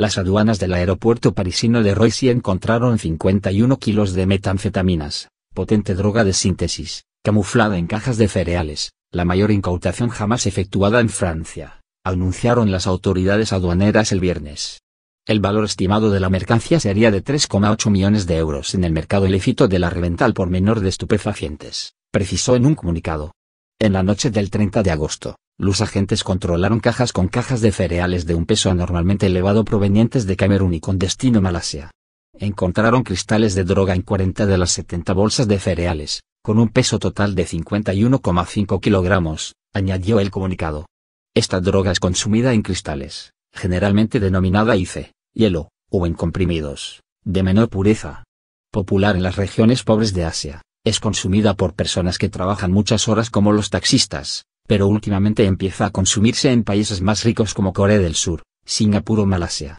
Las aduanas del aeropuerto parisino de Roissy encontraron 51 kilos de metanfetaminas, potente droga de síntesis, camuflada en cajas de cereales, la mayor incautación jamás efectuada en Francia, anunciaron las autoridades aduaneras el viernes. El valor estimado de la mercancía sería de 3,8 millones de euros en el mercado ilícito de la revental por menor de estupefacientes, precisó en un comunicado. En la noche del 30 de agosto, los agentes controlaron cajas con cajas de cereales de un peso anormalmente elevado provenientes de Camerún y con destino Malasia. Encontraron cristales de droga en 40 de las 70 bolsas de cereales, con un peso total de 51,5 kilogramos, añadió el comunicado. Esta droga es consumida en cristales, generalmente denominada ICE, hielo, o en comprimidos, de menor pureza. Popular en las regiones pobres de Asia, es consumida por personas que trabajan muchas horas como los taxistas, pero últimamente empieza a consumirse en países más ricos como Corea del Sur, Singapur o Malasia.